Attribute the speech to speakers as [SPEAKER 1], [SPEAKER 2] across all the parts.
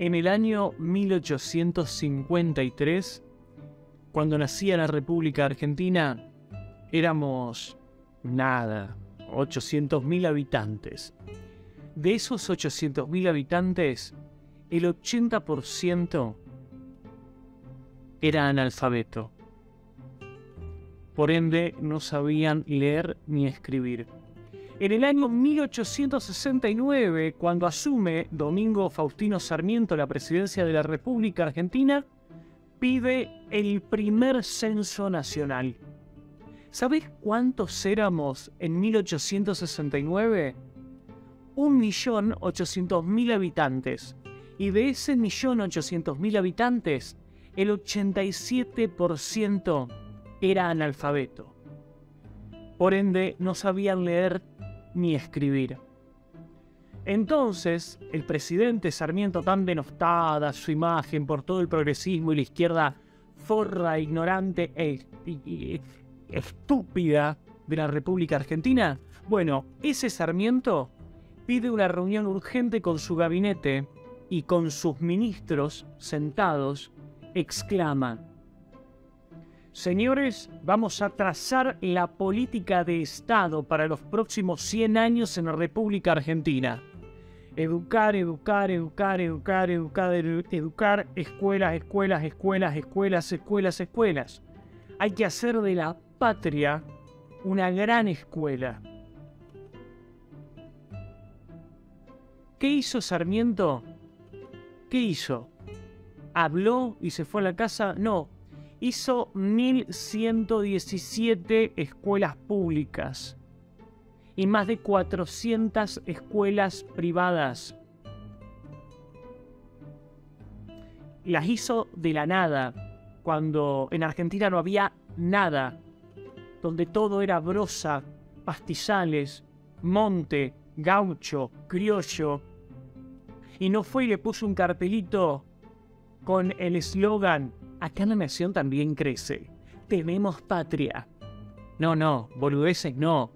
[SPEAKER 1] En el año 1853, cuando nacía la República Argentina, éramos nada, 800.000 habitantes. De esos 800.000 habitantes, el 80% era analfabeto. Por ende, no sabían leer ni escribir. En el año 1869, cuando asume Domingo Faustino Sarmiento la presidencia de la República Argentina, pide el primer censo nacional. ¿Sabés cuántos éramos en 1869? 1.800.000 habitantes. Y de ese 1.800.000 habitantes, el 87% era analfabeto. Por ende, no sabían leer ni escribir. Entonces, el presidente Sarmiento, tan denostada su imagen por todo el progresismo y la izquierda forra, ignorante e estúpida de la República Argentina, bueno, ese Sarmiento pide una reunión urgente con su gabinete y con sus ministros sentados, exclama, Señores, vamos a trazar la política de Estado para los próximos 100 años en la República Argentina. Educar, educar, educar, educar, educar, educar, escuelas, escuelas, escuelas, escuelas, escuelas, escuelas. Hay que hacer de la patria una gran escuela. ¿Qué hizo Sarmiento? ¿Qué hizo? ¿Habló y se fue a la casa? No, hizo 1.117 escuelas públicas y más de 400 escuelas privadas. Las hizo de la nada, cuando en Argentina no había nada, donde todo era brosa, pastizales, monte, gaucho, criollo. Y no fue y le puso un cartelito con el eslogan Acá la nación también crece. Tenemos patria. No, no, boludeces no.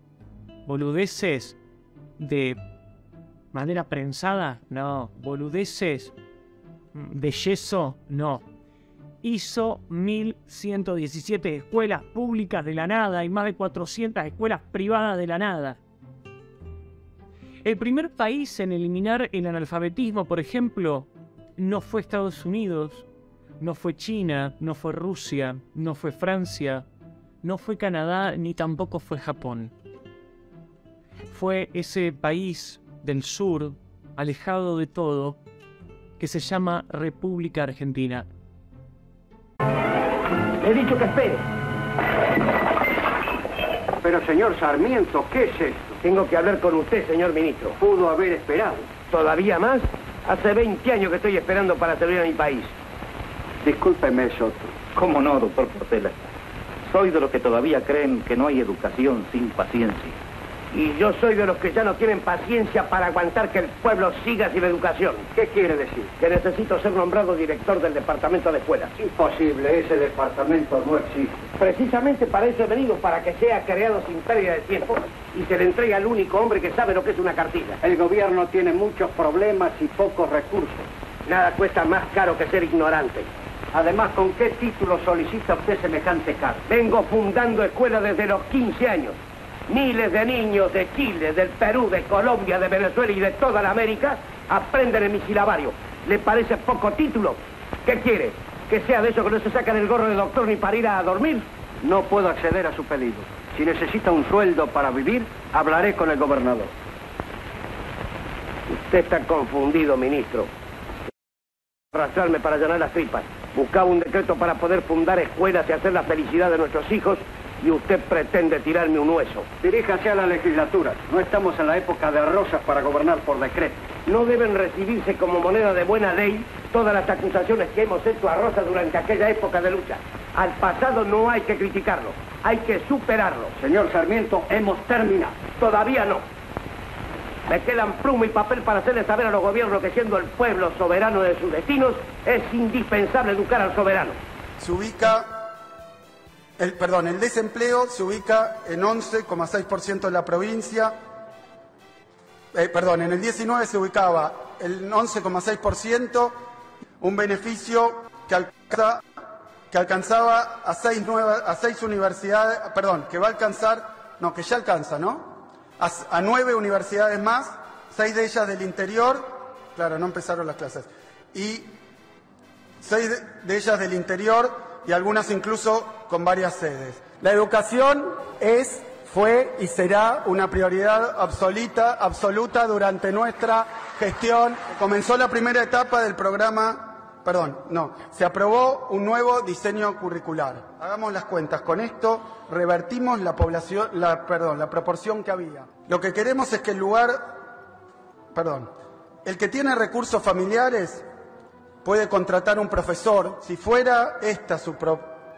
[SPEAKER 1] Boludeces de manera prensada, no. Boludeces de yeso, no. Hizo 1.117 escuelas públicas de la nada y más de 400 escuelas privadas de la nada. El primer país en eliminar el analfabetismo, por ejemplo, no fue Estados Unidos, no fue China, no fue Rusia, no fue Francia, no fue Canadá ni tampoco fue Japón. Fue ese país del sur, alejado de todo, que se llama República Argentina.
[SPEAKER 2] He dicho que espere. Pero señor Sarmiento, ¿qué es esto? Tengo que hablar con usted, señor ministro. Pudo haber esperado. ¿Todavía más? Hace 20 años que estoy esperando para servir a mi país. Discúlpeme, Soto. ¿Cómo no, doctor Portela? Soy de los que todavía creen que no hay educación sin paciencia. Y yo soy de los que ya no tienen paciencia para aguantar que el pueblo siga sin educación. ¿Qué quiere decir? Que necesito ser nombrado director del departamento de escuelas. Imposible, ese departamento no existe. Precisamente para eso he venido, para que sea creado sin pérdida de tiempo y se le entregue al único hombre que sabe lo que es una cartilla. El gobierno tiene muchos problemas y pocos recursos. Nada cuesta más caro que ser ignorante. Además, ¿con qué título solicita usted semejante cargo? Vengo fundando escuelas desde los 15 años. Miles de niños de Chile, del Perú, de Colombia, de Venezuela y de toda la América aprenden en mi silabario. ¿Le parece poco título? ¿Qué quiere? ¿Que sea de eso que no se sacan el gorro de doctor ni para ir a dormir? No puedo acceder a su pedido. Si necesita un sueldo para vivir, hablaré con el gobernador. Usted está confundido, ministro arrastrarme para llenar las tripas. Buscaba un decreto para poder fundar escuelas y hacer la felicidad de nuestros hijos y usted pretende tirarme un hueso. Diríjase a la legislatura. No estamos en la época de rosas para gobernar por decreto. No deben recibirse como moneda de buena ley todas las acusaciones que hemos hecho a Rosas durante aquella época de lucha. Al pasado no hay que criticarlo, hay que superarlo. Señor Sarmiento, hemos terminado. Todavía no. Me quedan pluma y papel para hacerle saber a los gobiernos que siendo el pueblo soberano de
[SPEAKER 3] sus destinos, es indispensable educar al soberano. Se ubica, el, perdón, el desempleo se ubica en 11,6% de la provincia. Eh, perdón, en el 19 se ubicaba el 11,6%, un beneficio que, que alcanzaba a seis, a seis universidades, perdón, que va a alcanzar, no, que ya alcanza, ¿no? a, nueve universidades más, seis de ellas del interior, claro, no empezaron las clases, y seis de, de ellas del interior y algunas incluso con varias sedes. La educación es, fue y será una prioridad absoluta, absoluta durante nuestra gestión. Comenzó la primera etapa del programa perdón, no, se aprobó un nuevo diseño curricular. Hagamos las cuentas, con esto revertimos la población, la, perdón, la proporción que había. Lo que queremos es que el lugar, perdón, el que tiene recursos familiares puede contratar un profesor, si fuera esta su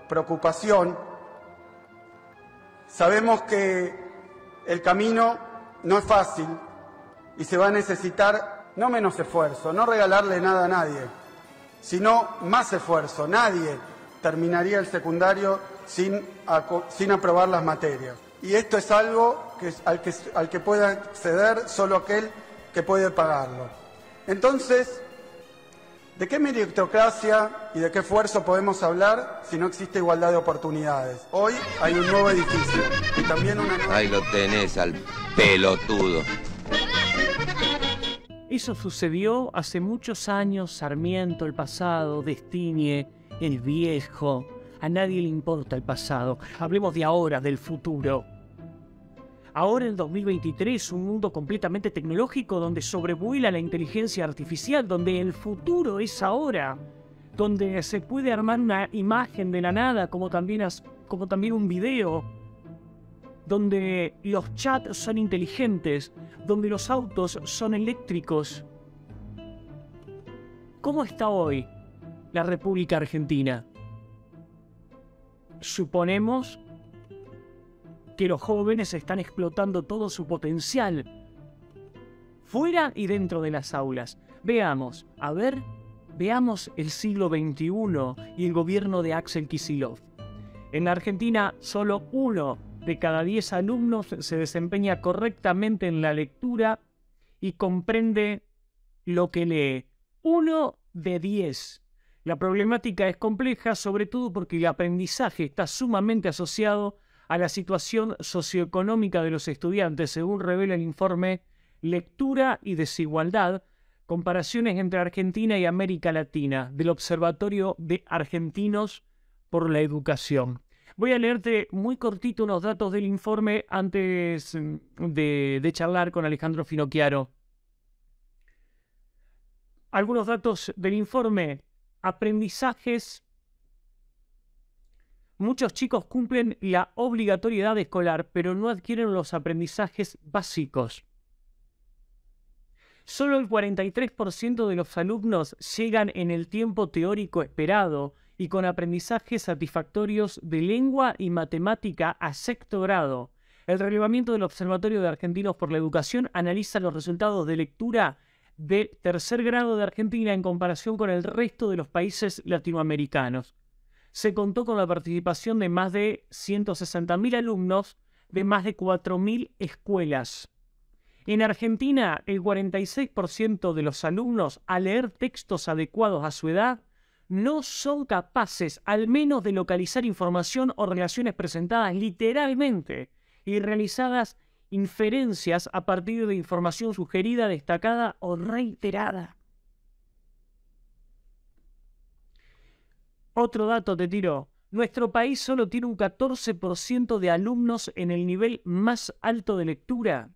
[SPEAKER 3] preocupación, sabemos que el camino no es fácil y se va a necesitar no menos esfuerzo, no regalarle nada a nadie, sino más esfuerzo. Nadie terminaría el secundario sin, sin aprobar las materias. Y esto es algo que, al, que, puede acceder solo aquel que puede pagarlo. Entonces, ¿de qué meritocracia y de qué esfuerzo podemos hablar si no existe igualdad de oportunidades? Hoy hay un nuevo edificio y también
[SPEAKER 2] Ahí lo tenés al pelotudo.
[SPEAKER 1] Eso sucedió hace muchos años, Sarmiento, el pasado, Destinie, el viejo. A nadie le importa el pasado. Hablemos de ahora, del futuro. Ahora en 2023, un mundo completamente tecnológico donde sobrevuela la inteligencia artificial, donde el futuro es ahora, donde se puede armar una imagen de la nada, como también, como también un video, donde los chats son inteligentes, donde los autos son eléctricos. ¿Cómo está hoy la República Argentina? Suponemos que los jóvenes están explotando todo su potencial, fuera y dentro de las aulas. Veamos, a ver, veamos el siglo XXI y el gobierno de Axel Kisilov. En Argentina, solo uno de cada 10 alumnos se desempeña correctamente en la lectura y comprende lo que lee. Uno de 10. La problemática es compleja, sobre todo porque el aprendizaje está sumamente asociado a la situación socioeconómica de los estudiantes, según revela el informe Lectura y Desigualdad, comparaciones entre Argentina y América Latina, del Observatorio de Argentinos por la Educación. Voy a leerte muy cortito unos datos del informe antes mm, de, charlar con Alejandro Finocchiaro. Algunos datos del informe. Aprendizajes. Muchos chicos cumplen la obligatoriedad escolar, pero no adquieren los aprendizajes básicos solo el 43% de los alumnos llegan en el tiempo teórico esperado y con aprendizajes satisfactorios de lengua y matemática a sexto grado. El relevamiento del Observatorio de Argentinos por la Educación analiza los resultados de lectura de tercer grado de Argentina en comparación con el resto de los países latinoamericanos. Se contó con la participación de más de 160.000 alumnos de más de 4.000 escuelas. En Argentina, el 46% de los alumnos, al leer textos adecuados a su edad, no son capaces al menos de localizar información o relaciones presentadas literalmente y realizadas inferencias a partir de información sugerida, destacada o reiterada. Otro dato te tiro. Nuestro país solo tiene un 14% de alumnos en el nivel más alto de lectura.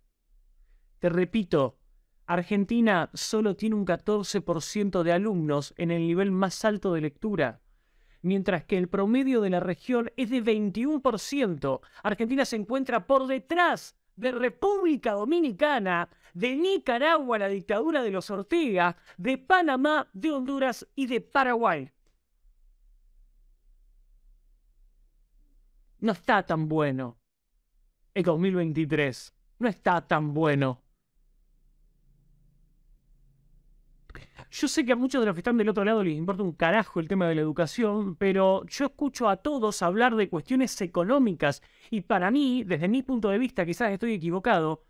[SPEAKER 1] Te repito, Argentina solo tiene un 14% de alumnos en el nivel más alto de lectura, mientras que el promedio de la región es de 21%. Argentina se encuentra por detrás de República Dominicana, de Nicaragua, la dictadura de los Ortega, de Panamá, de Honduras y de Paraguay. No está tan bueno. El 2023 no está tan bueno. Yo sé que a muchos de los que están del otro lado les importa un carajo el tema de la educación, pero yo escucho a todos hablar de cuestiones económicas y para mí, desde mi punto de vista, quizás estoy equivocado,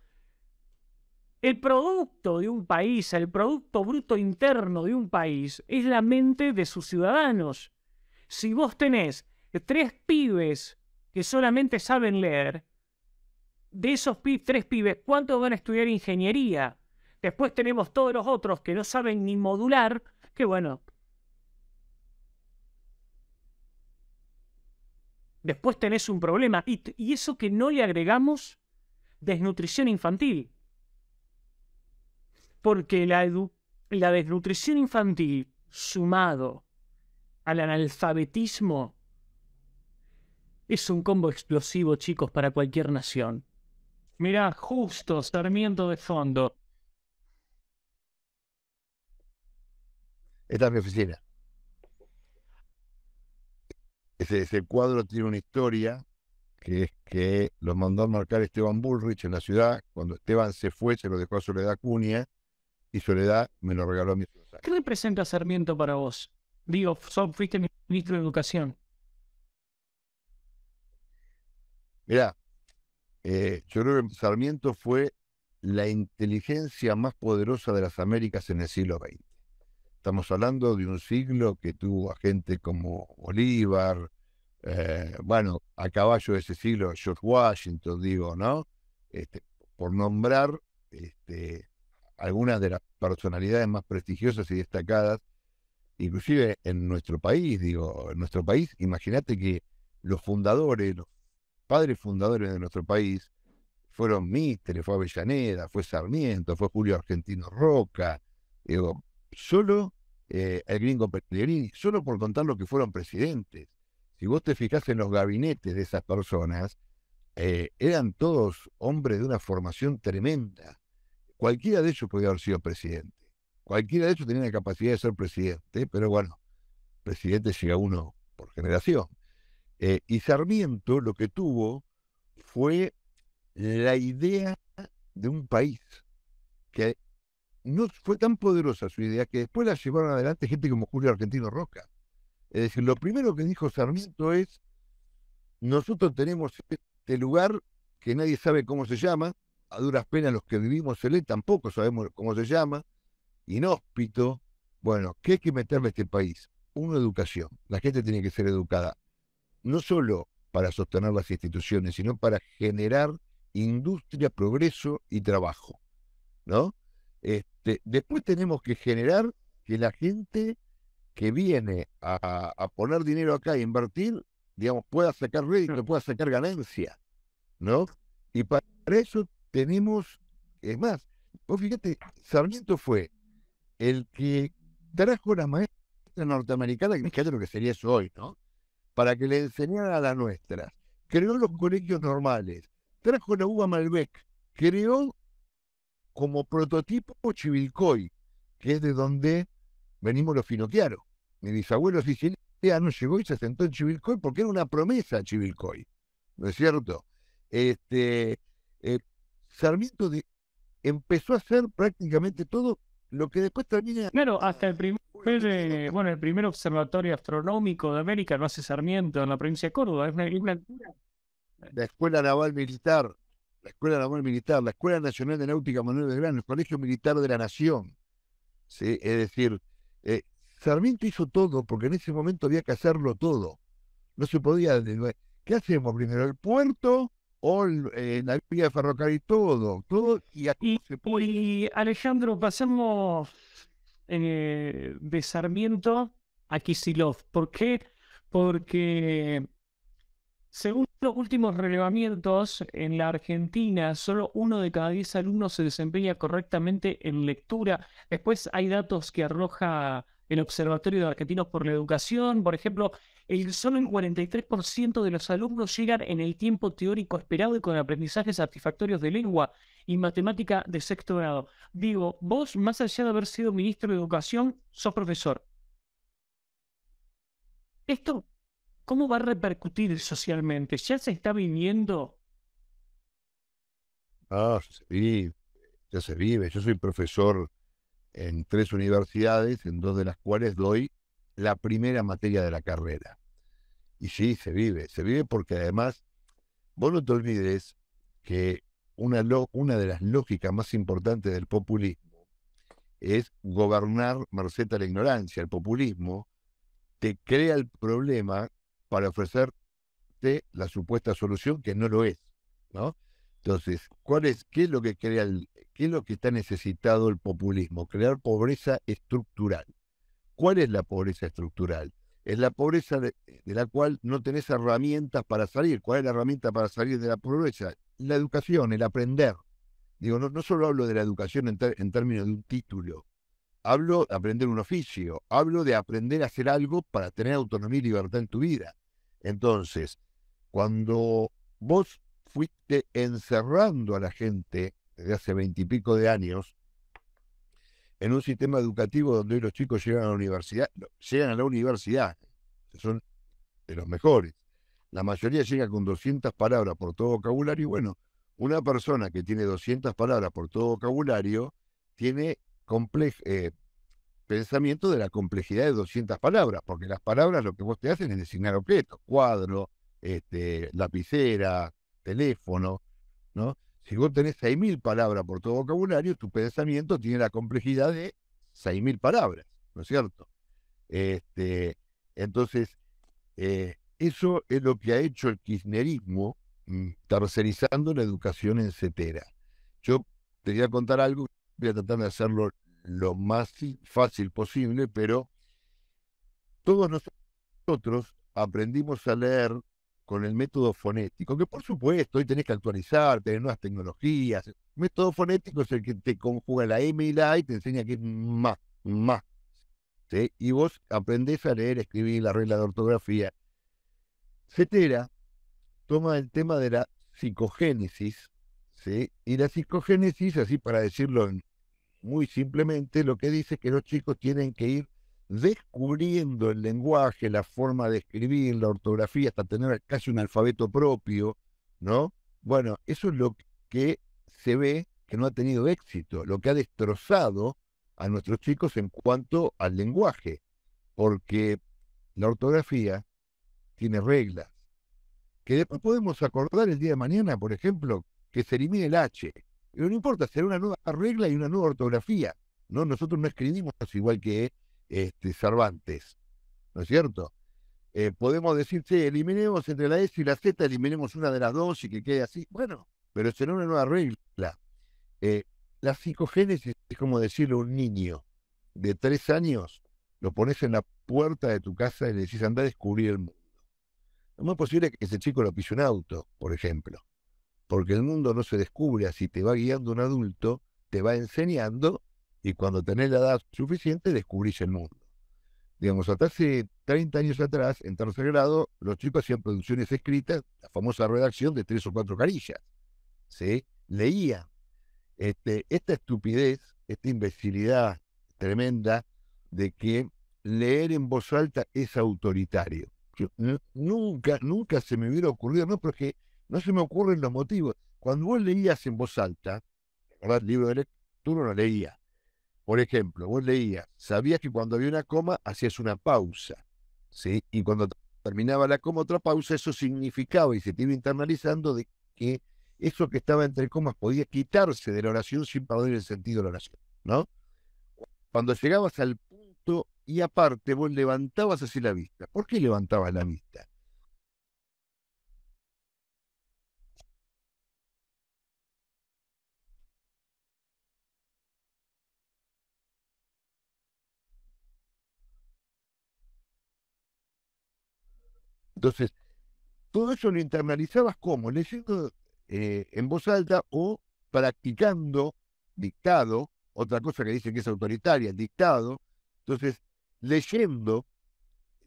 [SPEAKER 1] el producto de un país, el producto bruto interno de un país, es la mente de sus ciudadanos. Si vos tenés tres pibes que solamente saben leer, de esos tres pibes, ¿cuántos van a estudiar ingeniería? Después tenemos todos los otros que no saben ni modular, que bueno. Después tenés un problema. Y, eso que no le agregamos desnutrición infantil. Porque la, la desnutrición infantil sumado al analfabetismo es un combo explosivo, chicos, para cualquier nación. Mirá, justo Sarmiento de fondo.
[SPEAKER 4] Esta es mi oficina. Ese, cuadro tiene una historia que es que lo mandó a marcar Esteban Bullrich en la ciudad. Cuando Esteban se fue, se lo dejó a Soledad Cunia y Soledad me lo regaló a mí.
[SPEAKER 1] ¿Qué representa Sarmiento para vos? Digo, son, fuiste ministro de Educación.
[SPEAKER 4] Mirá, eh, yo creo que Sarmiento fue la inteligencia más poderosa de las Américas en el siglo XX. Estamos hablando de un siglo que tuvo a gente como Bolívar, eh, bueno, a caballo de ese siglo, George Washington, digo, ¿no? Este, por nombrar este, algunas de las personalidades más prestigiosas y destacadas, inclusive en nuestro país, digo, en nuestro país, imagínate que los fundadores, los padres fundadores de nuestro país, fueron Mitre, fue Avellaneda, fue Sarmiento, fue Julio Argentino Roca, digo, solo eh, el gringo Pellegrini, solo por contar lo que fueron presidentes. Si vos te fijás en los gabinetes de esas personas, eh, eran todos hombres de una formación tremenda. Cualquiera de ellos podía haber sido presidente. Cualquiera de ellos tenía la capacidad de ser presidente, pero bueno, presidente llega uno por generación. Eh, y Sarmiento lo que tuvo fue la idea de un país que no fue tan poderosa su idea que después la llevaron adelante gente como Julio Argentino Roca. Es decir, lo primero que dijo Sarmiento es, nosotros tenemos este lugar que nadie sabe cómo se llama, a duras penas los que vivimos en él tampoco sabemos cómo se llama, inhóspito. Bueno, ¿qué hay que meterle a este país? Una educación. La gente tiene que ser educada, no solo para sostener las instituciones, sino para generar industria, progreso y trabajo. ¿No? Este, este, después tenemos que generar que la gente que viene a, poner dinero acá e invertir, digamos, pueda sacar rédito, mm. pueda sacar ganancia, ¿no? Y para eso tenemos, es más, vos fíjate, Sarmiento fue el que trajo la maestra norteamericana, que es lo que sería eso hoy, ¿no? Para que le enseñara a las nuestras. Creó los colegios normales, trajo la UBA Malbec, creó como prototipo Chivilcoy, que es de donde venimos los finoquiaros. Mi bisabuelo no llegó y se asentó en Chivilcoy porque era una promesa Chivilcoy, ¿no es cierto? Este, eh, Sarmiento empezó a hacer prácticamente todo lo que después termina... Claro, hasta el primer, eh,
[SPEAKER 1] bueno, el primer observatorio astronómico de América lo hace Sarmiento en la provincia de Córdoba, es una, altura
[SPEAKER 4] La Escuela Naval Militar la Escuela de Militar, la Escuela Nacional de Náutica Manuel Belgrano, el Colegio Militar de la Nación. ¿sí? Es decir, eh, Sarmiento hizo todo porque en ese momento había que hacerlo todo. No se podía. ¿Qué hacemos primero? ¿El puerto o eh, la vía de ferrocarril? Todo, todo. Y, aquí
[SPEAKER 1] Alejandro, pasemos eh, de Sarmiento a Kisilov. ¿Por qué? Porque según los últimos relevamientos, en la Argentina solo uno de cada diez alumnos se desempeña correctamente en lectura. Después hay datos que arroja el Observatorio de Argentinos por la Educación. Por ejemplo, el, solo el 43% de los alumnos llegan en el tiempo teórico esperado y con aprendizajes satisfactorios de lengua y matemática de sexto grado. Digo, vos, más allá de haber sido ministro de Educación, sos profesor. Esto ¿Cómo va a repercutir socialmente? Ya se está viniendo.
[SPEAKER 4] Ah, sí, ya se vive. Yo soy profesor en tres universidades, en dos de las cuales doy la primera materia de la carrera. Y sí, se vive, se vive porque además, vos no te olvides que una, una de las lógicas más importantes del populismo es gobernar merced la ignorancia. El populismo te crea el problema para ofrecerte la supuesta solución que no lo es, ¿no? Entonces, ¿cuál es, ¿qué es lo que crea qué es lo que está necesitado el populismo? Crear pobreza estructural. ¿Cuál es la pobreza estructural? Es la pobreza de, la cual no tenés herramientas para salir. ¿Cuál es la herramienta para salir de la pobreza? La educación, el aprender. Digo, no, solo hablo de la educación en términos de un título, hablo de aprender un oficio, hablo de aprender a hacer algo para tener autonomía y libertad en tu vida. Entonces, cuando vos fuiste encerrando a la gente desde hace veintipico de años en un sistema educativo donde los chicos llegan a la universidad, llegan a la universidad, son de los mejores. La mayoría llega con 200 palabras por todo vocabulario y bueno, una persona que tiene 200 palabras por todo vocabulario tiene complejo, eh, pensamiento de la complejidad de 200 palabras, porque las palabras lo que vos te hacen es designar objetos, cuadro, este, lapicera, teléfono, ¿no? Si vos tenés 6.000 palabras por todo vocabulario, tu pensamiento tiene la complejidad de 6.000 palabras, ¿no es cierto? Este, entonces, eh, eso es lo que ha hecho el kirchnerismo mm, tercerizando la educación en CETERA. Yo te voy a contar algo, voy a tratar de hacerlo lo más fácil posible, pero todos nosotros aprendimos a leer con el método fonético, que por supuesto hoy tenés que actualizar, tenés nuevas tecnologías. El método fonético es el que te conjuga la M y la A y te enseña que es más, más. Y vos aprendés a leer, escribir la regla de ortografía. Cetera toma el tema de la psicogénesis, ¿sí? y la psicogénesis, así para decirlo en, muy simplemente lo que dice es que los chicos tienen que ir descubriendo el lenguaje, la forma de escribir, la ortografía, hasta tener casi un alfabeto propio, ¿no? Bueno, eso es lo que se ve que no ha tenido éxito, lo que ha destrozado a nuestros chicos en cuanto al lenguaje, porque la ortografía tiene reglas, que después podemos acordar el día de mañana, por ejemplo, que se elimine el H, pero no importa, será una nueva regla y una nueva ortografía. ¿no? Nosotros no escribimos igual que este, Cervantes, ¿no es cierto? Eh, podemos decir, sí, eliminemos entre la S y la Z, eliminemos una de las dos y que quede así. Bueno, pero será una nueva regla. Eh, la psicogénesis es como decirle a un niño de tres años, lo pones en la puerta de tu casa y le decís, anda a descubrir el mundo. Lo más posible que ese chico lo pise un auto, por ejemplo porque el mundo no se descubre así, te va guiando un adulto, te va enseñando y cuando tenés la edad suficiente descubrís el mundo. Digamos, hasta hace 30 años atrás, en tercer grado, los chicos hacían producciones escritas, la famosa redacción de tres o cuatro carillas. ¿sí? Leía. Este, esta estupidez, esta imbecilidad tremenda de que leer en voz alta es autoritario. nunca, nunca se me hubiera ocurrido, no, porque no se me ocurren los motivos. Cuando vos leías en voz alta, ¿verdad? El libro de lectura no leía. Por ejemplo, vos leías, sabías que cuando había una coma hacías una pausa, ¿sí? Y cuando terminaba la coma, otra pausa, eso significaba y se te iba internalizando de que eso que estaba entre comas podía quitarse de la oración sin perder el sentido de la oración, ¿no? Cuando llegabas al punto y aparte vos levantabas así la vista. ¿Por qué levantabas la vista? Entonces, todo eso lo internalizabas como leyendo eh, en voz alta o practicando dictado, otra cosa que dicen que es autoritaria, dictado. Entonces, leyendo,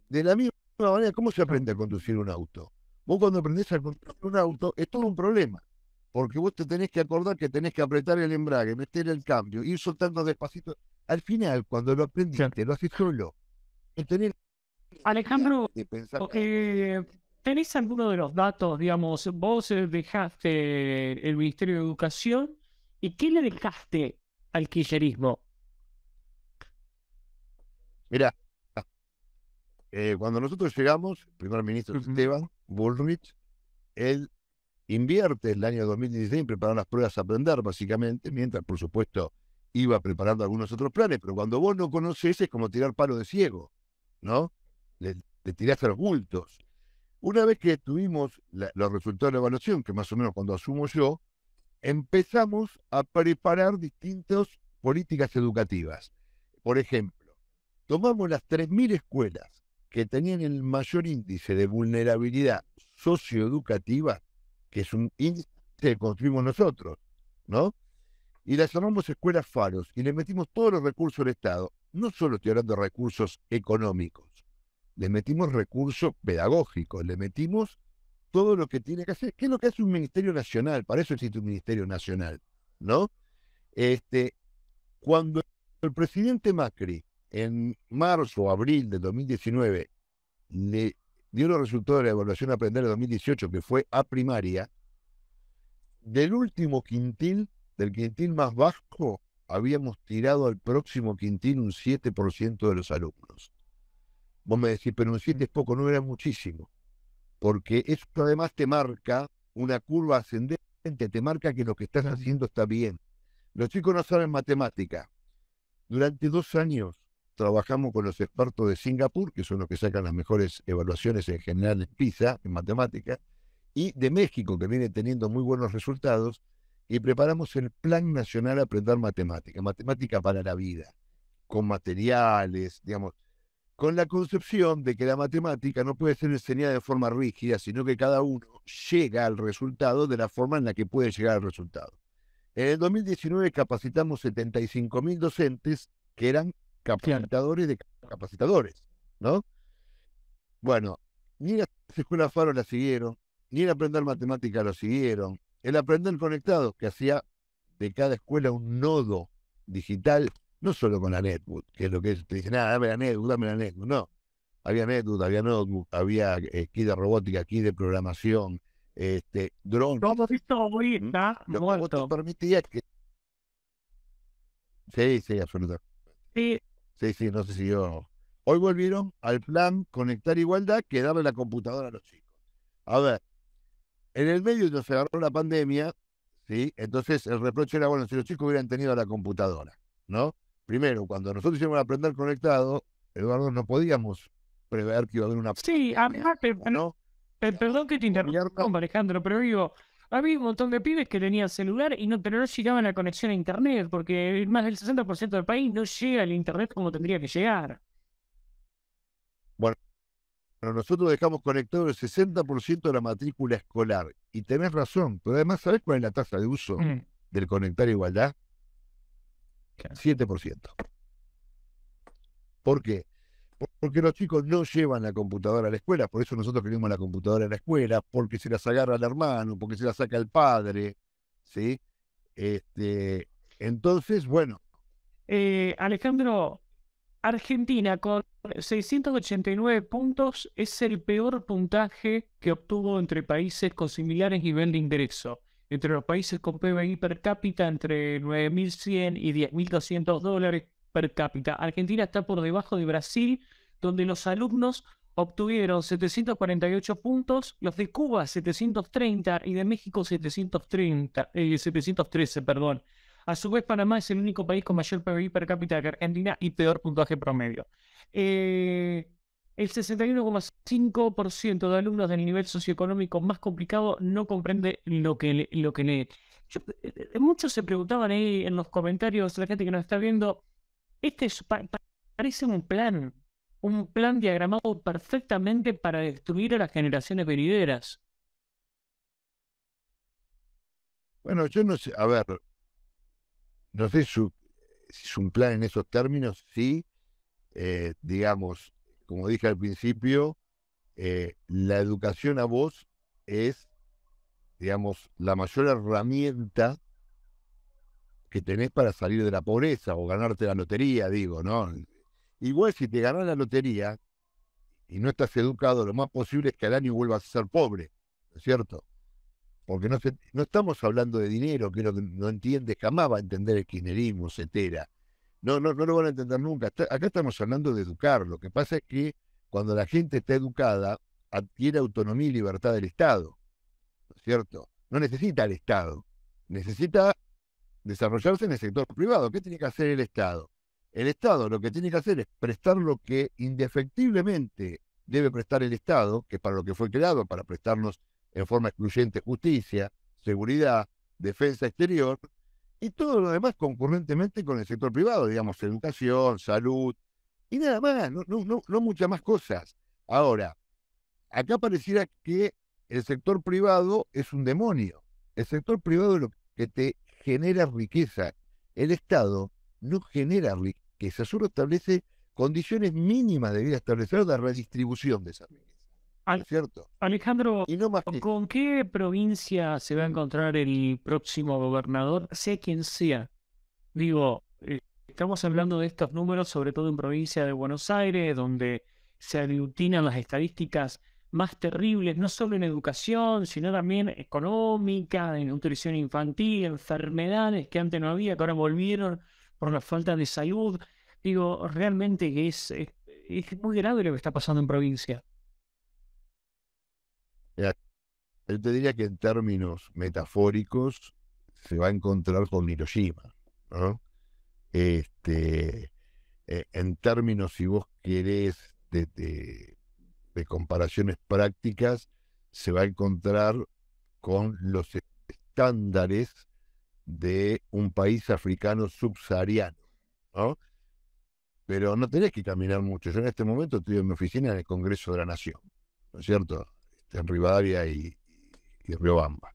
[SPEAKER 4] de la misma manera, ¿cómo se aprende a conducir un auto? Vos cuando aprendés a conducir un auto, es todo un problema, porque vos te tenés que acordar que tenés que apretar el embrague, meter el cambio, ir soltando despacito. Al final, cuando lo aprendiste, lo haces solo. No Alejandro,
[SPEAKER 1] tenéis ¿tenés alguno de los datos? Digamos, vos eh, dejaste el Ministerio de Educación y ¿qué le dejaste al kirchnerismo?
[SPEAKER 4] Mira, eh, cuando nosotros llegamos, el primer ministro Esteban Bullrich, él invierte el año 2016 en preparar las pruebas a aprender, básicamente, mientras, por supuesto, iba preparando algunos otros planes, pero cuando vos no conoces es como tirar palo de ciego, ¿no? de le a los bultos. Una vez que tuvimos los resultados de la evaluación, que más o menos cuando asumo yo, empezamos a preparar distintas políticas educativas. Por ejemplo, tomamos las 3.000 escuelas que tenían el mayor índice de vulnerabilidad socioeducativa, que es un índice que construimos nosotros, ¿no? Y las llamamos escuelas faros y le metimos todos los recursos del Estado. No solo estoy hablando de recursos económicos, le metimos recursos pedagógicos, le metimos todo lo que tiene que hacer, que es lo que hace un Ministerio Nacional, para eso existe un Ministerio Nacional, ¿no? Este, cuando el presidente Macri en marzo o abril de 2019 le dio los resultados de la evaluación aprender de 2018, que fue a primaria, del último quintil, del quintil más bajo, habíamos tirado al próximo quintil un 7% de los alumnos. Vos me decís, pero un sientes poco, no era muchísimo, porque eso además te marca una curva ascendente, te marca que lo que estás haciendo está bien. Los chicos no saben matemática. Durante dos años trabajamos con los expertos de Singapur, que son los que sacan las mejores evaluaciones en general en PISA, en matemática, y de México, que viene teniendo muy buenos resultados, y preparamos el Plan Nacional Aprender Matemática, Matemática para la Vida, con materiales, digamos, con la concepción de que la matemática no puede ser enseñada de forma rígida, sino que cada uno llega al resultado de la forma en la que puede llegar al resultado. En el 2019 capacitamos 75.000 docentes que eran capacitadores de capacitadores, ¿no? Bueno, ni las escuelas Faro la siguieron, ni el aprender matemática lo siguieron. El aprender conectado, que hacía de cada escuela un nodo digital, no solo con la netbook, que es lo que es, te dicen, nada ah, dame la netbook, dame la netbook, no. Había netbook, había notebook, había eh, de robótica, kit de programación, este, drones. Todo esto hoy ¿Mm? está todo muerto. permitía que... Sí, sí, absolutamente. Sí. Sí, sí, no sé si yo... Hoy volvieron al plan Conectar Igualdad que darle la computadora a los chicos. A ver, en el medio nos agarró la pandemia, ¿sí? Entonces el reproche era, bueno, si los chicos hubieran tenido la computadora, ¿no? primero, cuando nosotros íbamos a aprender conectado, Eduardo, no podíamos prever que iba a haber una... Sí, perdón que te interrumpa,
[SPEAKER 1] Alejandro, pero digo, había un montón de pibes que tenían celular y no, pero no llegaban a conexión a Internet, porque más del 60% del país no llega al Internet como tendría que llegar.
[SPEAKER 4] Bueno, nosotros dejamos conectado el 60% de la matrícula escolar. Y tenés razón, pero además, sabes cuál es la tasa de uso mm. del conectar igualdad? 7%. ¿Por qué? Porque los chicos no llevan la computadora a la escuela, por eso nosotros queremos la computadora a la escuela, porque se las agarra el hermano, porque se la saca el padre, ¿sí? Este, entonces, bueno. Eh,
[SPEAKER 1] Alejandro, Argentina con 689 puntos es el peor puntaje que obtuvo entre países con similares nivel de ingreso entre los países con PBI per cápita entre 9.100 y 10.200 dólares per cápita. Argentina está por debajo de Brasil, donde los alumnos obtuvieron 748 puntos, los de Cuba 730 y de México 730, eh, 713, perdón. A su vez, Panamá es el único país con mayor PBI per cápita que Argentina y peor puntaje promedio. Eh, el 61,5% de alumnos del nivel socioeconómico más complicado no comprende lo que, lo que lee. Eh, eh, eh, muchos se preguntaban ahí en los comentarios, la gente que nos está viendo, este parece un plan, un plan diagramado perfectamente para destruir a las generaciones venideras.
[SPEAKER 4] Bueno, yo no sé, a ver, no sé si es un plan en esos términos, sí, digamos, como dije al principio, eh, la educación a vos es, digamos, la mayor herramienta que tenés para salir de la pobreza o ganarte la lotería, digo, ¿no? Igual si te ganas la lotería y no estás educado, lo más posible es que al año vuelvas a ser pobre, ¿no es cierto? Porque no, no estamos hablando de dinero, que no, no entiende, jamás va a entender el kirchnerismo, etcétera. No, no, no lo van a entender nunca. acá estamos hablando de educar. Lo que pasa es que cuando la gente está educada, adquiere autonomía y libertad del Estado. ¿No es cierto? No necesita el Estado. Necesita desarrollarse en el sector privado. ¿Qué tiene que hacer el Estado? El Estado lo que tiene que hacer es prestar lo que indefectiblemente debe prestar el Estado, que para lo que fue creado, para prestarnos en forma excluyente justicia, seguridad, defensa exterior, y todo lo demás concurrentemente con el sector privado, digamos, educación, salud, y nada más, no, no, muchas más cosas. Ahora, acá pareciera que el sector privado es un demonio. El sector privado es lo que te genera riqueza. El Estado no genera riqueza, solo establece condiciones mínimas de vida establecer la redistribución de esa riqueza.
[SPEAKER 1] ¿cierto? Alejandro, ¿con qué provincia se va a encontrar el próximo gobernador, sea quien sea? Digo, eh, estamos hablando de estos números, sobre todo en provincia de Buenos Aires, donde se aglutinan las estadísticas más terribles, no solo en educación, sino también económica, en nutrición infantil, enfermedades que antes no había, que ahora volvieron por la falta de salud. Digo, realmente es muy grave lo que está pasando en provincia.
[SPEAKER 4] Yo te diría que en términos metafóricos se va a encontrar con Hiroshima, Este, eh, en términos, si vos querés, de, comparaciones prácticas, se va a encontrar con los estándares de un país africano subsahariano, Pero no tenés que caminar mucho. Yo en este momento estoy en mi oficina en el Congreso de la Nación, ¿no es cierto? Este, en Rivadavia y, y Riobamba.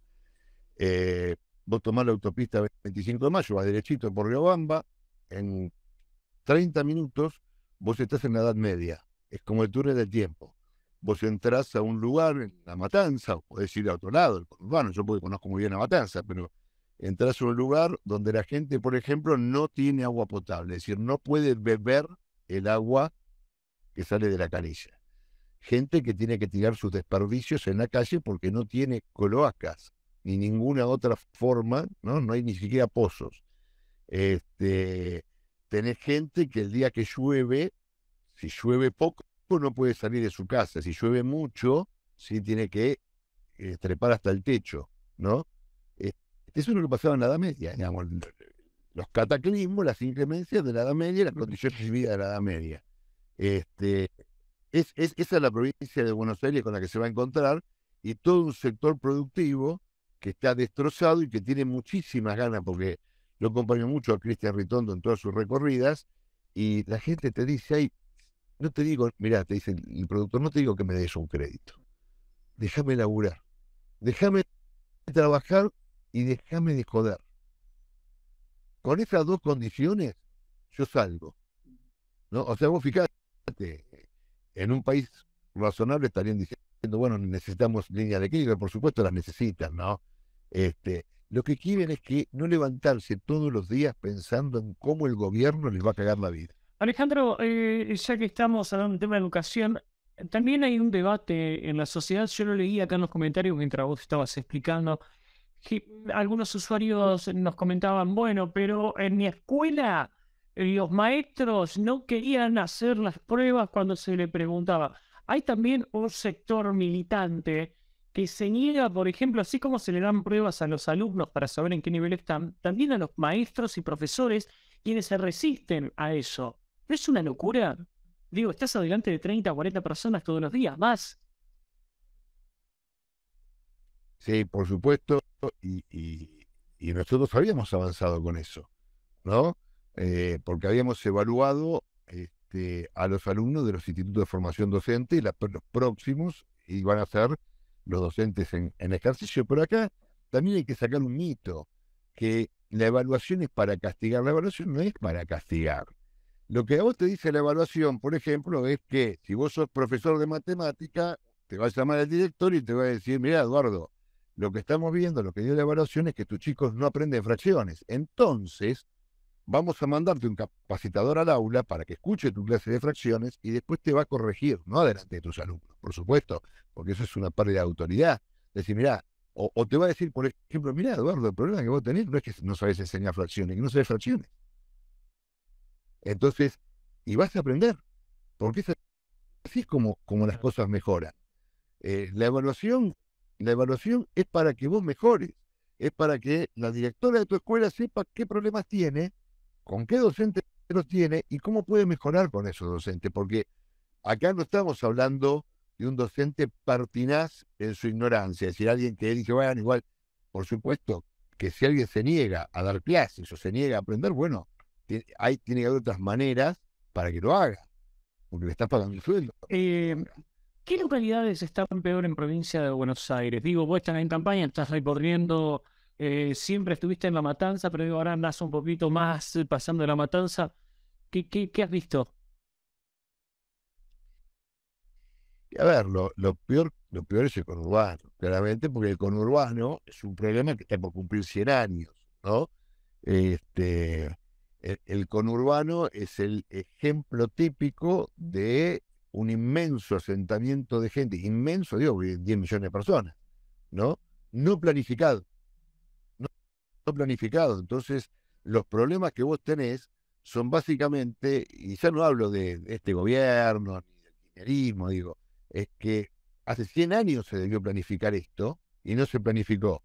[SPEAKER 4] Eh, vos tomás la autopista 25 de mayo, vas derechito por Riobamba, en 30 minutos vos estás en la Edad Media, es como el túnel del tiempo. Vos entras a un lugar, en La Matanza, o podés ir a otro lado, bueno, yo conozco muy bien La Matanza, pero entras a un lugar donde la gente, por ejemplo, no tiene agua potable, es decir, no puede beber el agua que sale de la canilla gente que tiene que tirar sus desperdicios en la calle porque no tiene cloacas ni ninguna otra forma, ¿no? No hay ni siquiera pozos. Este, tenés gente que el día que llueve, si llueve poco, no puede salir de su casa. Si llueve mucho, sí tiene que eh, trepar hasta el techo, ¿no? Eh, eso es lo que pasaba en la Edad Media, digamos, los cataclismos, las inclemencias de la Edad Media, las condiciones de vida de la Edad Media. Este, es, esa es la provincia de Buenos Aires con la que se va a encontrar y todo un sector productivo que está destrozado y que tiene muchísimas ganas, porque lo acompaño mucho a Cristian Ritondo en todas sus recorridas y la gente te dice, ahí no te digo, mirá, te dice el productor, no te digo que me des un crédito, déjame laburar, déjame trabajar y déjame de joder. Con esas dos condiciones yo salgo. ¿no? O sea, vos fijate, en un país razonable estarían diciendo, bueno, necesitamos líneas de crédito, por supuesto las necesitan, ¿no? Este, lo que quieren es que no levantarse todos los días pensando en cómo el gobierno les va a cagar la vida.
[SPEAKER 1] Alejandro, eh, ya que estamos hablando del tema de educación, también hay un debate en la sociedad, yo lo leí acá en los comentarios mientras vos estabas explicando, que algunos usuarios nos comentaban, bueno, pero en mi escuela los maestros no querían hacer las pruebas cuando se le preguntaba. Hay también un sector militante que se niega, por ejemplo, así como se le dan pruebas a los alumnos para saber en qué nivel están, también a los maestros y profesores quienes se resisten a eso. ¿No es una locura? Digo, estás adelante de 30 o 40 personas todos los días, más.
[SPEAKER 4] Sí, por supuesto, y, y nosotros habíamos avanzado con eso, ¿no? Eh, porque habíamos evaluado este, a los alumnos de los institutos de formación docente los próximos iban a ser los docentes en, ejercicio. Pero acá también hay que sacar un mito, que la evaluación es para castigar. La evaluación no es para castigar. Lo que a vos te dice la evaluación, por ejemplo, es que si vos sos profesor de matemática, te va a llamar el director y te va a decir, mira, Eduardo, lo que estamos viendo, lo que dio la evaluación es que tus chicos no aprenden fracciones. Entonces, vamos a mandarte un capacitador al aula para que escuche tu clase de fracciones y después te va a corregir, no adelante de tus alumnos, por supuesto, porque eso es una parte de autoridad. Decir, mira, o, te va a decir, por ejemplo, mira, Eduardo, el problema que vos tenés no es que no sabes enseñar fracciones, que no sabes fracciones. Entonces, y vas a aprender, porque así es como, como las cosas mejoran. Eh, la evaluación, la evaluación es para que vos mejores, es para que la directora de tu escuela sepa qué problemas tiene con qué docente los tiene y cómo puede mejorar con esos docentes, porque acá no estamos hablando de un docente pertinaz en su ignorancia, es decir, alguien que dice, bueno, igual, por supuesto, que si alguien se niega a dar clases o se niega a aprender, bueno, hay, tiene que haber otras maneras para que lo haga, porque le estás pagando el sueldo.
[SPEAKER 1] Eh, ¿Qué localidades están peor en provincia de Buenos Aires? Digo, vos estás en campaña, estás recorriendo eh, siempre estuviste en la matanza, pero ahora andas un poquito más eh, pasando de la matanza. ¿Qué, has visto?
[SPEAKER 4] A ver, lo, peor, lo peor es el conurbano, claramente, porque el conurbano es un problema que está por cumplir 100 años, ¿no? Este, el, el conurbano es el ejemplo típico de un inmenso asentamiento de gente, inmenso, digo, 10 millones de personas, ¿no? No planificado planificado, Entonces, los problemas que vos tenés son básicamente, y ya no hablo de este gobierno ni del dinerismo digo, es que hace 100 años se debió planificar esto y no se planificó.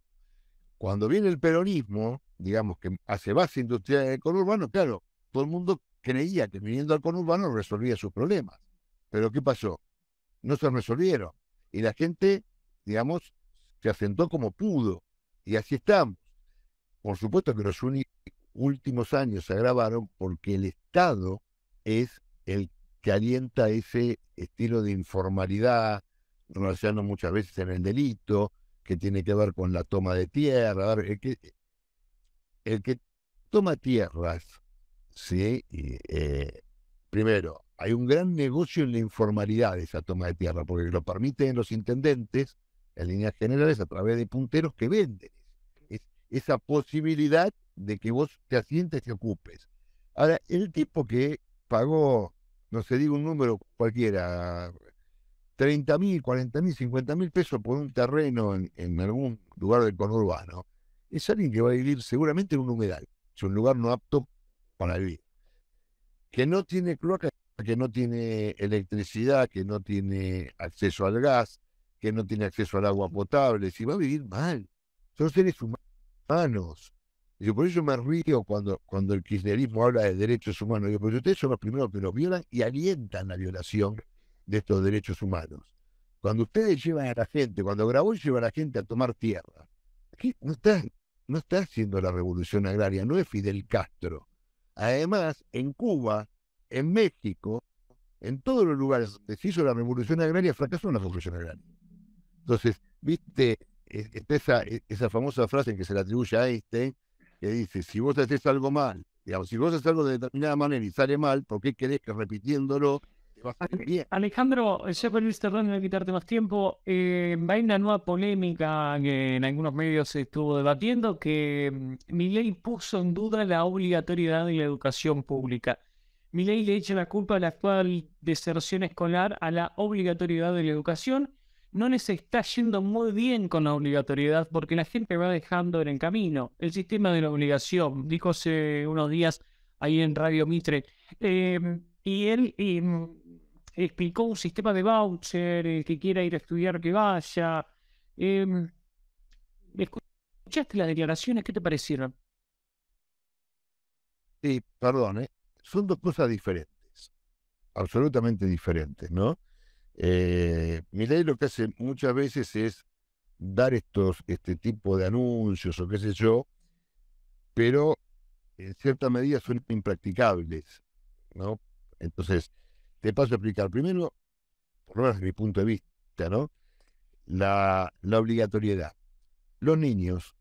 [SPEAKER 4] Cuando viene el peronismo, digamos que hace base industrial en el conurbano, claro, todo el mundo creía que viniendo al conurbano resolvía sus problemas. Pero ¿qué pasó? No se resolvieron. Y la gente, digamos, se asentó como pudo. Y así están por supuesto que los últimos años se agravaron porque el Estado es el que alienta ese estilo de informalidad, relacionado muchas veces en el delito, que tiene que ver con la toma de tierra. el, que, toma tierras, ¿sí? Eh, primero, hay un gran negocio en la informalidad de esa toma de tierra, porque lo permiten los intendentes, en líneas generales, a través de punteros que venden esa posibilidad de que vos te asientes y ocupes. Ahora, el tipo que pagó, no sé, digo un número cualquiera, 30 mil, 40 mil, 50 mil pesos por un terreno en, en, algún lugar del conurbano, es alguien que va a vivir seguramente en un humedal, es un lugar no apto para vivir, que no tiene cloaca, que no tiene electricidad, que no tiene acceso al gas, que no tiene acceso al agua potable, si va a vivir mal, son seres humanos humanos. Y por eso me río cuando, cuando el kirchnerismo habla de derechos humanos. Digo, porque ustedes son los primeros que los violan y alientan la violación de estos derechos humanos. Cuando ustedes llevan a la gente, cuando Grabois lleva a la gente a tomar tierra, aquí no está, haciendo la revolución agraria, no es Fidel Castro. Además, en Cuba, en México, en todos los lugares donde se hizo la revolución agraria, fracasó una la revolución agraria. Entonces, viste, esa, e, esa famosa frase que se le atribuye a este, que dice, si vos haces algo mal, si vos haces algo de determinada manera y sale mal, ¿por qué querés que repitiéndolo va a bien?
[SPEAKER 1] Alejandro, eh, ya por este y quitarte más tiempo, eh, hay una nueva polémica que en algunos medios se estuvo debatiendo, que mm, ley puso en duda la obligatoriedad de la educación pública. ley le echa la culpa a la actual deserción escolar a la obligatoriedad de la educación no les está yendo muy bien con la obligatoriedad porque la gente va dejando en el camino el sistema de la obligación. Dijo hace unos días ahí en Radio Mitre. Em, y él em, explicó un sistema de voucher, que quiera ir a estudiar que vaya. Em, ¿Escuchaste las declaraciones? ¿Qué te parecieron?
[SPEAKER 4] Sí, perdón, ¿eh? son dos cosas diferentes, absolutamente diferentes, ¿no? Eh, mi ley lo que hace muchas veces es dar estos, este tipo de anuncios o qué sé yo, pero en cierta medida son impracticables, ¿no? Entonces, te paso a explicar. Primero, por lo menos desde mi punto de vista, ¿no? La, la obligatoriedad. Los niños,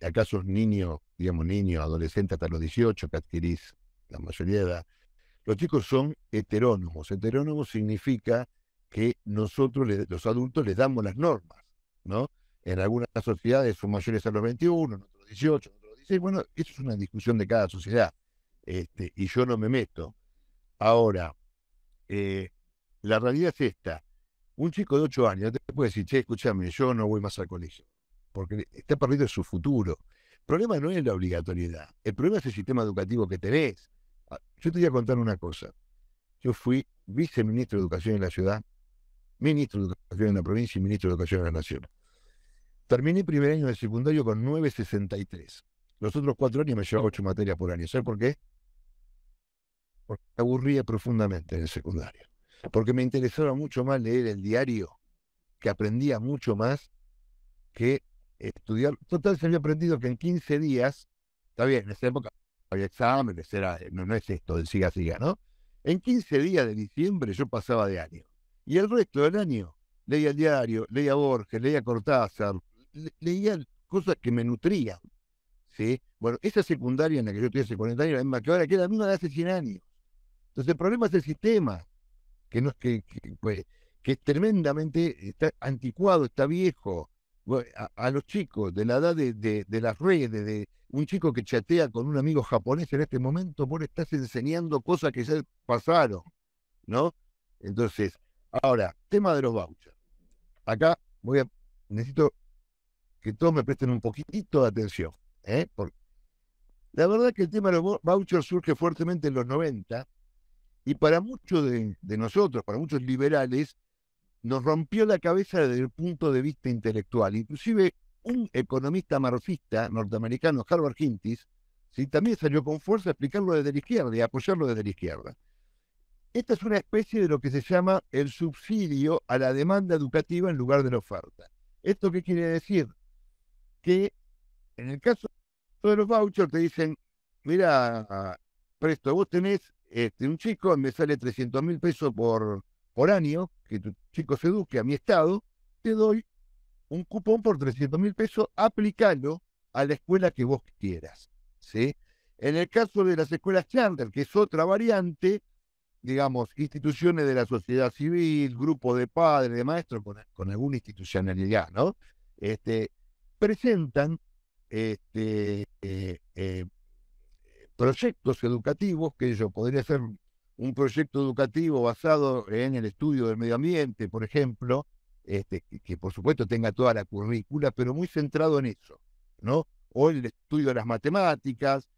[SPEAKER 4] acaso niños, digamos niños, adolescentes hasta los 18 que adquirís la mayoría de edad, los chicos son heterónomos. Heterónomos significa que nosotros, los adultos, les damos las normas, ¿no? En algunas sociedades son mayores a los 21, en otros 18, en otros 16. Bueno, eso es una discusión de cada sociedad. Este, y yo no me meto. Ahora, eh, la realidad es esta. Un chico de 8 años te puede decir, che, escúchame, yo no voy más al colegio, porque está perdido su futuro. El problema no es la obligatoriedad, el problema es el sistema educativo que tenés. Ah, yo te voy a contar una cosa. Yo fui viceministro de Educación en la ciudad ministro de Educación en la provincia y ministro de Educación de la Nación. Terminé primer año de secundario con 9.63. Los otros cuatro años me llevaba ocho materias por año. ¿Sabes por qué? Porque me aburría profundamente en el secundario. Porque me interesaba mucho más leer el diario, que aprendía mucho más que estudiar. Total, se había aprendido que en 15 días, está bien, en esa época había exámenes, era, no, es esto del siga siga, ¿no? En 15 días de diciembre yo pasaba de año. Y el resto del año leía el diario, leía Borges, leía Cortázar, leía cosas que me nutrían. ¿sí? Bueno, esa secundaria en la que yo estudié hace 40 años, la misma que ahora, que era la misma de hace 100 años. Entonces el problema es el sistema, que, no, que, que, pues, que es tremendamente está anticuado, está viejo. A, los chicos de la edad de, las redes, de, un chico que chatea con un amigo japonés en este momento, vos le estás enseñando cosas que ya pasaron, ¿no? Entonces, Ahora, tema de los vouchers. Acá voy a, necesito que todos me presten un poquitito de atención. ¿eh? la verdad que el tema de los vouchers surge fuertemente en los 90 y para muchos de, nosotros, para muchos liberales, nos rompió la cabeza desde el punto de vista intelectual. Inclusive un economista marxista norteamericano, Harvard Hintis, ¿sí? también salió con fuerza a explicarlo desde la izquierda y apoyarlo desde la izquierda. Esta es una especie de lo que se llama el subsidio a la demanda educativa en lugar de la oferta. ¿Esto qué quiere decir? Que en el caso de los vouchers te dicen, mira, presto, vos tenés este, un chico, me sale 300 mil pesos por, por año, que tu chico se eduque a mi estado, te doy un cupón por 300 mil pesos, aplicalo a la escuela que vos quieras. En el caso de las escuelas Chandler, que es otra variante, digamos, instituciones de la sociedad civil, grupos de padres, de maestros, con, alguna institucionalidad, ¿no? Este, presentan este, eh, eh, proyectos educativos, que yo podría ser un proyecto educativo basado en el estudio del medio ambiente, por ejemplo, este, que, por supuesto tenga toda la currícula, pero muy centrado en eso, ¿no? O el estudio de las matemáticas,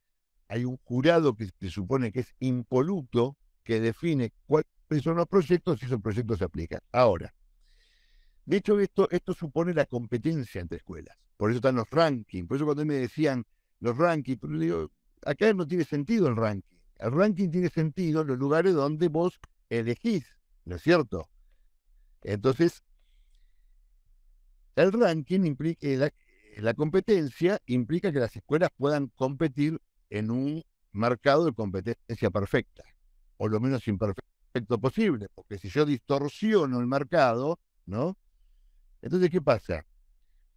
[SPEAKER 4] hay un jurado que se supone que es impoluto, que define cuáles son los proyectos y esos proyectos se aplican. Ahora, de hecho, esto, esto supone la competencia entre escuelas. Por eso están los rankings. Por eso cuando me decían los rankings, pues, digo, acá no tiene sentido el ranking. El ranking tiene sentido en los lugares donde vos elegís, ¿no es cierto? Entonces, el ranking implica, la, la competencia implica que las escuelas puedan competir en un mercado de competencia perfecta o lo menos imperfecto posible, porque si yo distorsiono el mercado, ¿no? Entonces, ¿qué pasa?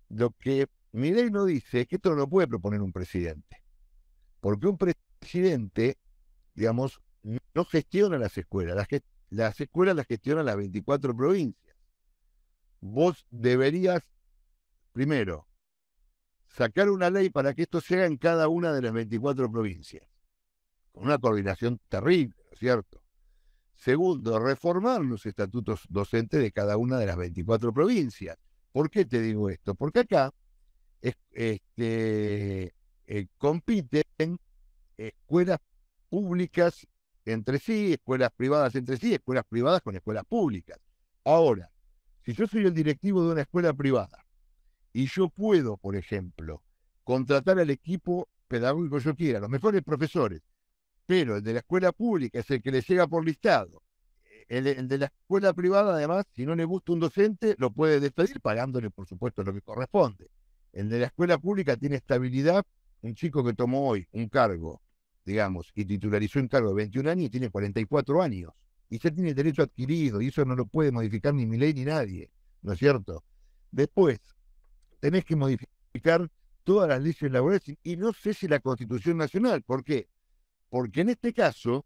[SPEAKER 4] Lo que mi ley no dice es que esto no lo puede proponer un presidente, porque un presidente, digamos, no gestiona las escuelas, las, las escuelas las gestionan las 24 provincias. Vos deberías, primero, sacar una ley para que esto se haga en cada una de las 24 provincias, con una coordinación terrible. ¿cierto? Segundo, reformar los estatutos docentes de cada una de las 24 provincias. ¿Por qué te digo esto? Porque acá este, eh, compiten escuelas públicas entre sí, escuelas privadas entre sí, escuelas privadas con escuelas públicas. Ahora, si yo soy el directivo de una escuela privada y yo puedo, por ejemplo, contratar al equipo pedagógico que yo quiera, los mejores profesores, pero el de la escuela pública es el que le llega por listado. El, de la escuela privada, además, si no le gusta un docente, lo puede despedir pagándole, por supuesto, lo que corresponde. El de la escuela pública tiene estabilidad. Un chico que tomó hoy un cargo, digamos, y titularizó un cargo de 21 años y tiene 44 años. Y ya tiene derecho adquirido y eso no lo puede modificar ni mi ley ni nadie, ¿no es cierto? Después, tenés que modificar todas las leyes laborales y no sé si la Constitución Nacional, ¿por qué? Porque en este caso,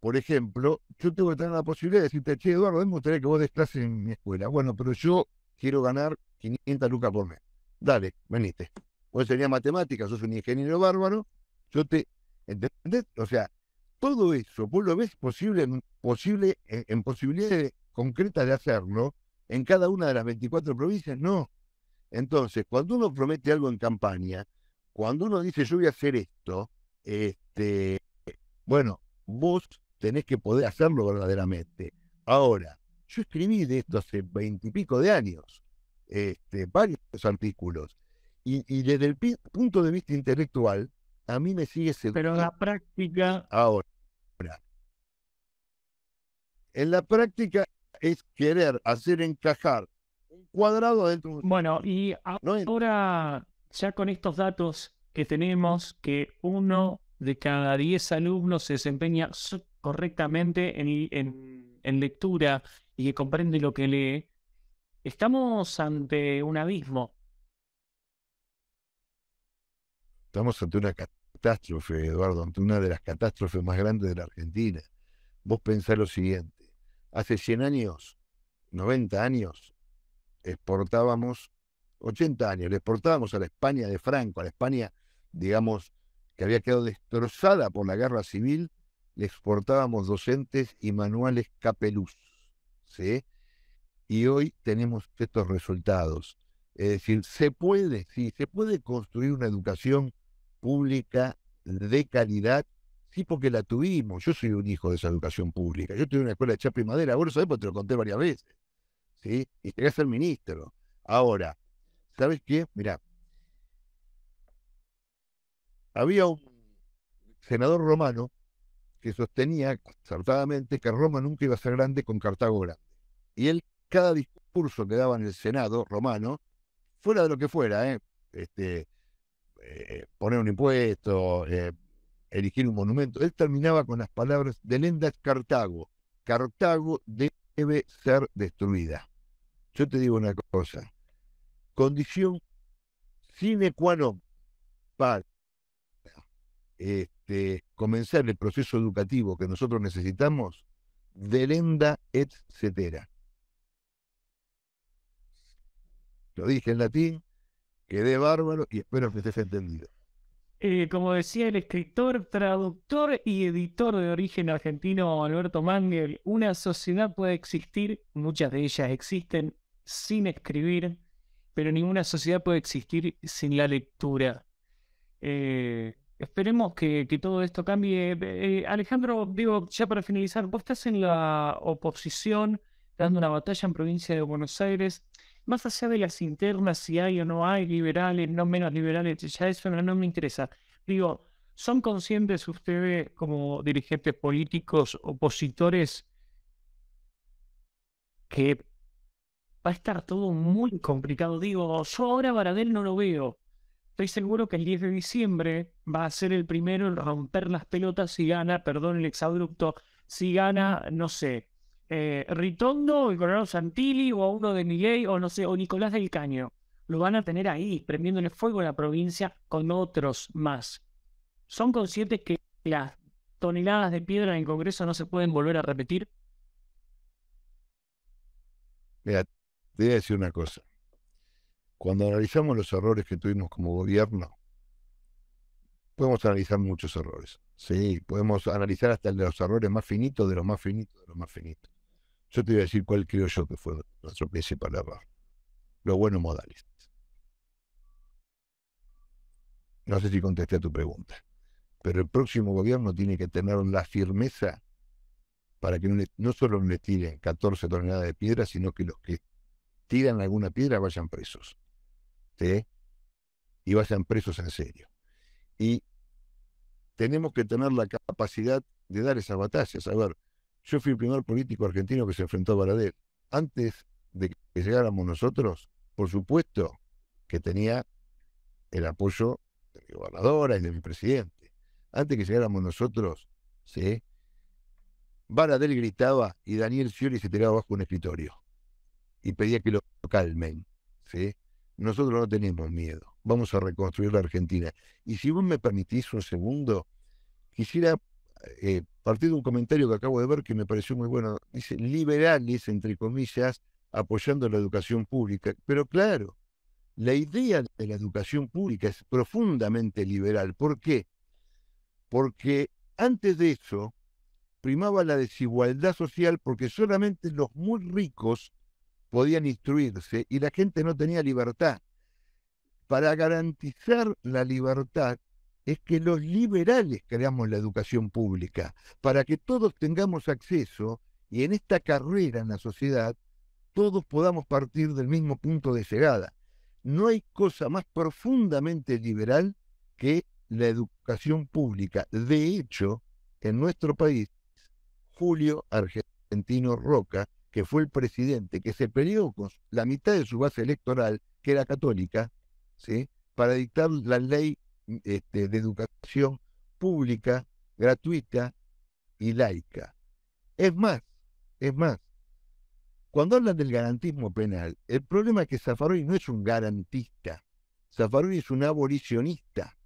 [SPEAKER 4] por ejemplo, yo tengo que tener la posibilidad de decirte, che, Eduardo, me gustaría que vos estás en mi escuela. Bueno, pero yo quiero ganar 500 lucas por mes. Dale, veniste. Vos sería matemáticas, sos un ingeniero bárbaro. Yo te. ¿Entendés? O sea, todo eso, vos lo ves posible, mm, posible en, eh, en posibilidades concretas de hacerlo en cada una de las 24 provincias. No. Entonces, cuando uno promete algo en campaña, cuando uno dice yo voy a hacer esto, este, bueno, vos tenés que poder hacerlo verdaderamente. Ahora, yo escribí de esto hace veintipico de años, este, varios artículos, y, desde el punto de vista intelectual, a mí me sigue siendo. Pero la práctica. Ahora. En la práctica es querer hacer encajar
[SPEAKER 1] un cuadrado dentro de un. Bueno, y ahora, ya con estos datos que tenemos, que uno de cada 10 alumnos se desempeña correctamente en, lectura y que comprende lo que lee, estamos ante un abismo.
[SPEAKER 4] Estamos ante una catástrofe, Eduardo, ante una de las catástrofes más grandes de la Argentina. Vos pensás lo siguiente, hace 100 años, 90 años, exportábamos, 80 años, le exportábamos a la España de Franco, a la España, digamos, que había quedado destrozada por la guerra civil, le exportábamos docentes y manuales capeluz. ¿sí? Y hoy tenemos estos resultados. Es decir, se puede, sí, se puede construir una educación pública de calidad, sí, porque la tuvimos. Yo soy un hijo de esa educación pública. Yo tuve una escuela de chapa madera, vos lo sabés porque te lo conté varias veces. ¿sí? Y llegué a ser ministro. Ahora, ¿sabes qué? Mirá, había un senador romano que sostenía acertadamente, que Roma nunca iba a ser grande con Cartago grande. Y él, cada discurso que daba en el Senado romano, fuera de lo que fuera, ¿eh? este, eh, poner un impuesto, eh, erigir un monumento, él terminaba con las palabras de lenda Cartago. Cartago debe ser destruida. Yo te digo una cosa, condición sine qua non para este, comenzar el proceso educativo que nosotros necesitamos, delenda et cetera. Lo dije en latín, quedé bárbaro y espero que estés entendido.
[SPEAKER 1] Eh, como decía el escritor, traductor y editor de origen argentino Alberto Mangel, una sociedad puede existir, muchas de ellas existen, sin escribir, pero ninguna sociedad puede existir sin la lectura. Eh, Esperemos que, todo esto cambie. Eh, eh, Alejandro, digo, ya para finalizar, vos estás en la oposición, dando una batalla en provincia de Buenos Aires. Más allá de las internas, si hay o no hay liberales, no menos liberales, ya eso no, no me interesa. Digo, ¿son conscientes ustedes como dirigentes políticos, opositores, que va a estar todo muy complicado? Digo, yo ahora Baradel no lo veo Estoy seguro que el 10 de diciembre va a ser el primero en romper las pelotas si gana, perdón el exabrupto, si gana, no sé, Ritondo eh, Ritondo, el coronel Santilli o uno de Miguel, o no sé, o Nicolás del Caño. Lo van a tener ahí, prendiéndole fuego a la provincia con otros más. ¿Son conscientes que las toneladas de piedra en el Congreso no se pueden volver a repetir?
[SPEAKER 4] Mira, te voy a decir una cosa. Cuando analizamos los errores que tuvimos como gobierno, podemos analizar muchos errores. Sí, podemos analizar hasta los errores más finitos de los más finitos de los más finitos. Yo te voy a decir cuál creo yo que fue nuestro principal error. Los buenos modales. No sé si contesté a tu pregunta, pero el próximo gobierno tiene que tener la firmeza para que no, e, no solo le tiren 14 toneladas de piedra, sino que los que tiran alguna piedra vayan presos. ¿sí? Este, y vayan presos en serio. Y tenemos que tener la capacidad de dar esas batallas. A ver, yo fui el primer político argentino que se enfrentó a Baradel. Antes de que llegáramos nosotros, por supuesto que tenía el apoyo de mi gobernadora y de mi presidente. Antes que llegáramos nosotros, ¿sí? Baradel gritaba y Daniel Scioli se tiraba bajo un escritorio y pedía que lo calmen, ¿sí? Nosotros no tenemos miedo. Vamos a reconstruir la Argentina. Y si vos me permitís un segundo, quisiera eh, partir de un comentario que acabo de ver que me pareció muy bueno. Dice, liberales, entre comillas, apoyando la educación pública. Pero claro, la idea de la educación pública es profundamente liberal. ¿Por qué? Porque antes de eso primaba la desigualdad social porque solamente los muy ricos podían instruirse y la gente no tenía libertad. Para garantizar la libertad es que los liberales creamos la educación pública, para que todos tengamos acceso y en esta carrera en la sociedad todos podamos partir del mismo punto de llegada. No hay cosa más profundamente liberal que la educación pública. De hecho, en nuestro país, Julio Argentino Roca, que fue el presidente que se peleó con la mitad de su base electoral, que era católica, ¿sí? para dictar la ley mm, este, de educación pública, gratuita y laica. Es más, es más, cuando hablan del garantismo penal, el problema es que Zafaroni no es un garantista. Zafaroni es un abolicionista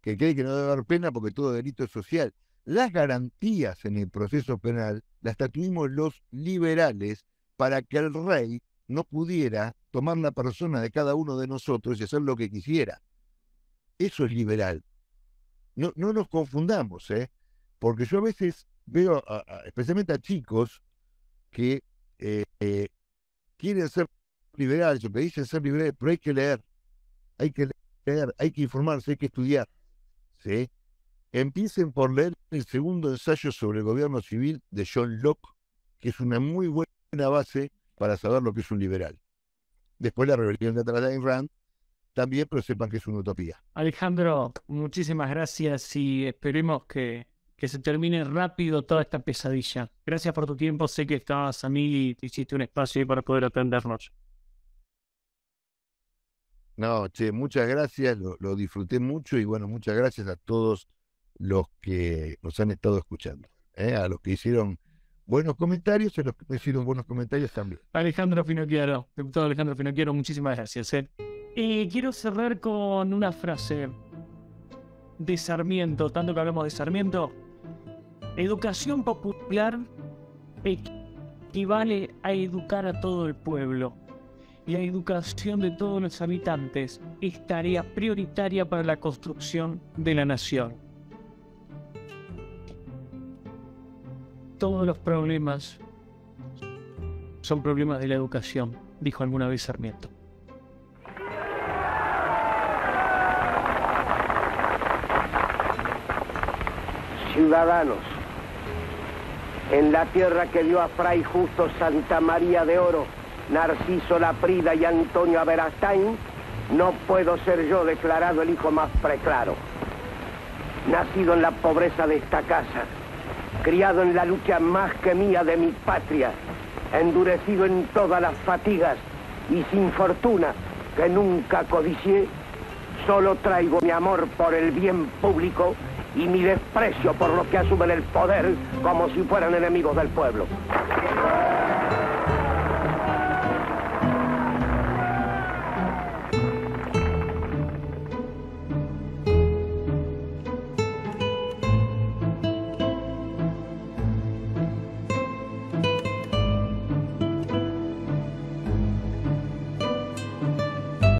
[SPEAKER 4] que cree que no debe haber pena porque todo delito es social las garantías en el proceso penal las tatuimos los liberales para que el rey no pudiera tomar la persona de cada uno de nosotros y hacer lo que quisiera. Eso es liberal. No, nos confundamos, ¿eh? porque yo a veces veo, especialmente a chicos, que eh, eh, quieren ser liberales, que dicen ser liberales, pero hay que leer, hay que leer, hay que informarse, hay que estudiar. ¿sí? Empiecen por leer el segundo ensayo sobre el gobierno civil de John Locke, que es una muy buena base para saber lo que es un liberal. Después la rebelión de y Rand, también, pero sepan que es una utopía.
[SPEAKER 1] Alejandro, muchísimas gracias y esperemos que, que se termine rápido toda esta pesadilla. Gracias por tu tiempo, sé que estabas a mí y te hiciste un espacio para poder atendernos.
[SPEAKER 4] No, che, muchas gracias, lo, lo disfruté mucho y bueno, muchas gracias a todos los que nos han estado escuchando, ¿eh? a los que hicieron buenos comentarios a los que hicieron buenos comentarios también.
[SPEAKER 1] Alejandro Finocchiaro, diputado Alejandro Finocchiaro, muchísimas gracias. ¿eh?
[SPEAKER 4] quiero cerrar con
[SPEAKER 1] una frase de Sarmiento, tanto que hablamos de Sarmiento. Educación popular equivale a educar a todo el pueblo. Y la educación de todos los habitantes es tarea prioritaria para la construcción de la nación. todos los problemas son problemas de la educación, dijo alguna vez Sarmiento.
[SPEAKER 2] Ciudadanos, en la tierra que dio a Fray Justo Santa María de Oro, Narciso Laprida y Antonio Aberastain, no puedo ser yo declarado el hijo más preclaro. Nacido en la pobreza de esta casa, criado en la lucha más que mía de mi patria, endurecido en todas las fatigas y sin fortuna que nunca codicié, solo traigo mi amor por el bien público y mi desprecio por los que asumen el poder como si fueran enemigos del pueblo.